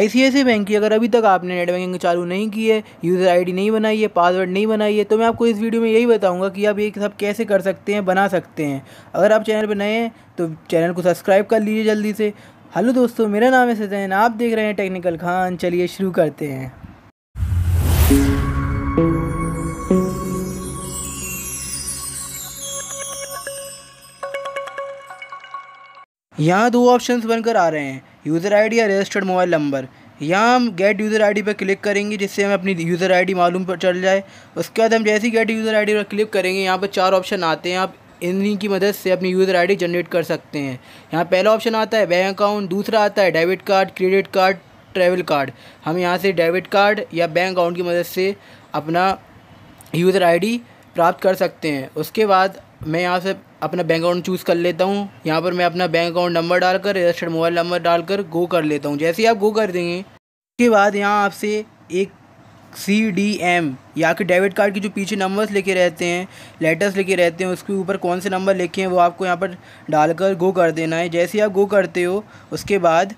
आई bank की अगर अभी तक आपने नेट बैंकिंग चालू नहीं की है यूज़र आईडी नहीं बनाई है पासवर्ड नहीं बनाई है तो मैं आपको इस वीडियो में यही बताऊंगा कि आप ये सब कैसे कर सकते हैं बना सकते हैं अगर आप चैनल पर नए हैं तो चैनल को सब्सक्राइब कर लीजिए जल्दी से हेलो दोस्तों मेरा नाम है सजैन आप देख रहे हैं टेक्निकल खान चलिए शुरू करते हैं यहाँ दो ऑप्शंस बनकर आ रहे हैं यूज़र आईडी या रजिस्टर्ड मोबाइल नंबर यहाँ हम गेट यूज़र आईडी पर क्लिक करेंगे जिससे हमें अपनी यूज़र आईडी मालूम पर चल जाए उसके बाद हम जैसे ही गेट यूज़र आईडी पर क्लिक करेंगे यहाँ पर चार ऑप्शन आते हैं आप इन्हीं की मदद से अपनी यूज़र आईडी जनरेट कर सकते हैं यहाँ पहला ऑप्शन आता है बैंक अकाउंट दूसरा आता है debit card credit card travel card हम यहाँ से डेबिट कार्ड या बैंक अकाउंट की मदद से अपना यूज़र डी प्राप्त कर सकते हैं उसके बाद मैं यहाँ से अपना बैंक अकाउंट चूज़ कर लेता हूँ यहाँ पर मैं अपना बैंक अकाउंट नंबर डालकर रजिस्टर्ड मोबाइल नंबर डालकर गो कर लेता हूँ जैसे ही आप गो कर देंगे उसके बाद यहाँ आपसे एक सी डी एम या कि डेबिट कार्ड के जो पीछे नंबर्स लिखे रहते हैं लेटर्स लिखे रहते हैं उसके ऊपर कौन से नंबर लिखे हैं वो आपको यहाँ पर डालकर गो कर देना है जैसे ही आप गो करते हो उसके बाद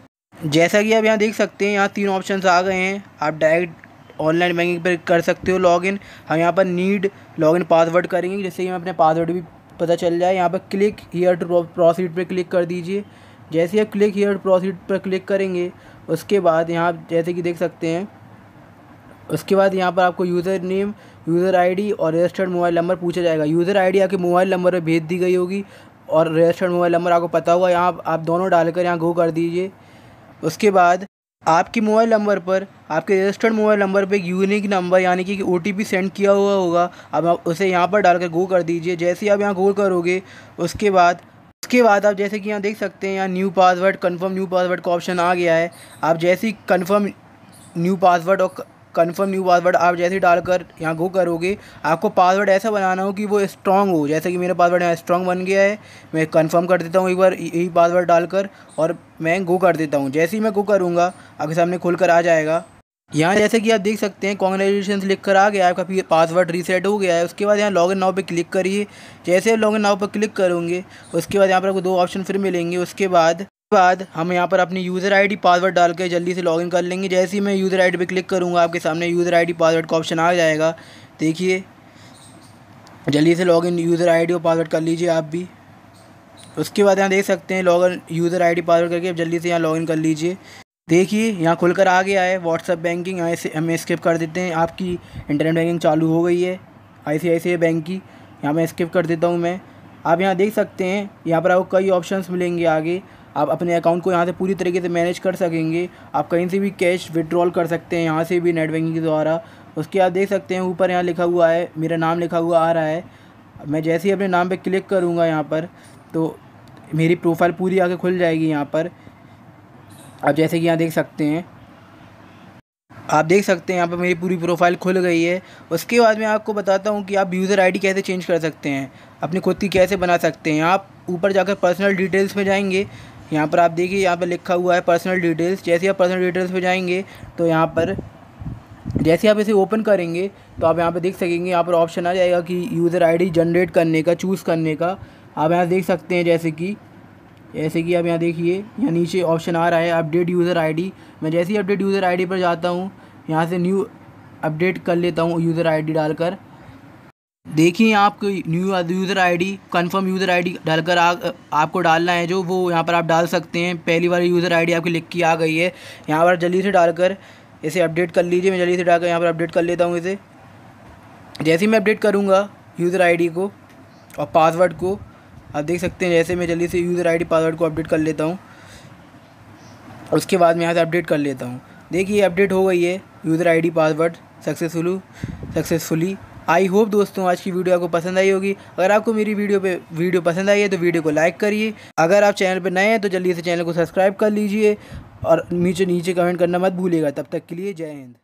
जैसा कि आप यहाँ देख सकते हैं यहाँ तीन ऑप्शन आ गए हैं आप डायरेक्ट ऑनलाइन बैंकिंग पर कर सकते हो लॉगिन हम यहाँ पर नीड लॉगिन पासवर्ड करेंगे जिससे कि हमें अपने पासवर्ड भी पता चल जाए यहाँ पर क्लिक हीयर टू प्रोसीड पर क्लिक कर दीजिए जैसे आप क्लिक हीयर प्रोसीड पर क्लिक करेंगे उसके बाद यहाँ जैसे कि देख सकते हैं उसके बाद यहाँ पर आपको यूज़र नेम यूज़र आईडी और रजिस्टर्ड मोबाइल नंबर पूछा जाएगा यूज़र आईडी आपके मोबाइल नंबर पर भेज दी गई होगी और रजिस्टर्ड मोबाइल नंबर आपको पता होगा यहाँ आप दोनों डालकर यहाँ गो कर दीजिए उसके बाद आपके मोबाइल नंबर पर आपके रजिस्टर्ड मोबाइल नंबर पर एक यूनिक नंबर यानी कि ओ टी पी सेंड किया हुआ होगा अब आप उसे यहाँ पर डालकर गो कर दीजिए जैसे ही आप यहाँ गो करोगे उसके बाद उसके बाद आप जैसे कि यहाँ देख सकते हैं यहाँ new password confirm new password का ऑप्शन आ गया है आप जैसे ही कन्फर्म न्यू पासवर्ड और कन्फर्म न्यू पासवर्ड आप जैसे ही डालकर यहाँ गो करोगे आपको पासवर्ड ऐसा बनाना हो कि वो स्ट्रॉन्ग हो जैसे कि मेरा पासवर्ड यहाँ स्ट्रॉन्ग बन गया है मैं कन्फर्म कर देता हूँ एक बार यही पासवर्ड डालकर और मैं गो कर देता हूँ जैसे ही मैं गो करूँगा आपके सामने खुल कर आ जाएगा यहाँ जैसे कि आप देख सकते हैं कॉन्ग्रेचुलेशन लिख कर आ गया आपका पासवर्ड रीसेट हो गया है उसके बाद यहाँ लॉगिन नाव पर क्लिक करिए जैसे लॉगिन नाव पर क्लिक करूँगे उसके बाद यहाँ पर आपको दो ऑप्शन फिर मिलेंगे उसके बाद बाद हम यहाँ पर अपनी यूज़र आईडी पासवर्ड डाल के जल्दी से लॉगिन कर लेंगे जैसे ही मैं यूज़र आईडी पे क्लिक करूँगा आपके सामने यूज़र आईडी पासवर्ड का ऑप्शन आ जाएगा देखिए जल्दी से लॉगिन यूज़र आईडी और पासवर्ड कर लीजिए आप भी उसके बाद यहाँ देख सकते हैं लॉगिन यूज़र डी पासवर्ड करके आप जल्दी से यहाँ लॉगिन कर लीजिए देखिए यहाँ खुलकर आ गया है व्हाट्सअप बैंकिंग यहाँ से हमें स्किप कर देते हैं आपकी इंटरनेट बैंकिंग चालू हो गई है आई बैंक की यहाँ मैं स्किप कर देता हूँ मैं आप यहाँ देख सकते हैं यहाँ पर आपको कई ऑप्शंस मिलेंगे आगे आप अपने अकाउंट को यहाँ से पूरी तरीके से मैनेज कर सकेंगे आप कहीं से भी कैश विड्रॉल कर सकते हैं यहाँ से भी नेट बैंकिंग के द्वारा उसके आप देख सकते हैं ऊपर यहाँ लिखा हुआ है मेरा नाम लिखा हुआ आ रहा है मैं जैसे ही अपने नाम पर क्लिक करूँगा यहाँ पर तो मेरी प्रोफाइल पूरी आके खुल जाएगी यहाँ पर आप जैसे कि यहाँ देख सकते हैं आप देख सकते हैं यहाँ पर मेरी पूरी प्रोफाइल खुल गई है उसके बाद मैं आपको बताता हूँ कि आप यूज़र आईडी कैसे चेंज कर सकते हैं अपनी खुद की कैसे बना सकते हैं आप ऊपर जाकर पर्सनल डिटेल्स में जाएंगे यहाँ पर आप देखिए यहाँ पर लिखा हुआ है पर्सनल डिटेल्स जैसे आप पर्सनल डिटेल्स पर जाएंगे तो यहाँ पर जैसे आप इसे ओपन करेंगे तो आप यहाँ पर देख सकेंगे यहाँ पर ऑप्शन आ जाएगा कि यूज़र आईडी जनरेट करने का चूज़ करने का आप यहाँ देख सकते हैं जैसे कि जैसे कि आप यहाँ देखिए यहाँ नीचे ऑप्शन आ रहा है अपडेट यूज़र आई मैं जैसे ही अपडेट यूज़र आई पर जाता हूँ यहाँ से न्यू अपडेट कर लेता हूँ यूज़र डी डालकर देखिए आप new user ID confirm user ID डालकर आ, आपको डालना है जो वो यहाँ पर आप डाल सकते हैं पहली बार यूज़र आईडी आपकी लिख की आ गई है यहाँ पर जल्दी से डालकर इसे अपडेट कर लीजिए मैं जल्दी से डालकर यहाँ पर अपडेट कर लेता हूँ इसे जैसे मैं अपडेट करूँगा यूज़र आई को और पासवर्ड को आप देख सकते हैं जैसे मैं जल्दी से यूज़र आई पासवर्ड को अपडेट कर लेता हूँ उसके बाद मैं यहाँ से अपडेट कर लेता हूँ देखिए अपडेट हो गई है user I password successful successfully I hope दोस्तों आज की वीडियो आपको पसंद आई होगी अगर आपको मेरी वीडियो पे वीडियो पसंद आई है तो वीडियो को लाइक करिए अगर आप चैनल पर नए हैं तो जल्दी से चैनल को सब्सक्राइब कर लीजिए और नीचे नीचे कमेंट करना मत भूलिएगा तब तक के लिए जय हिंद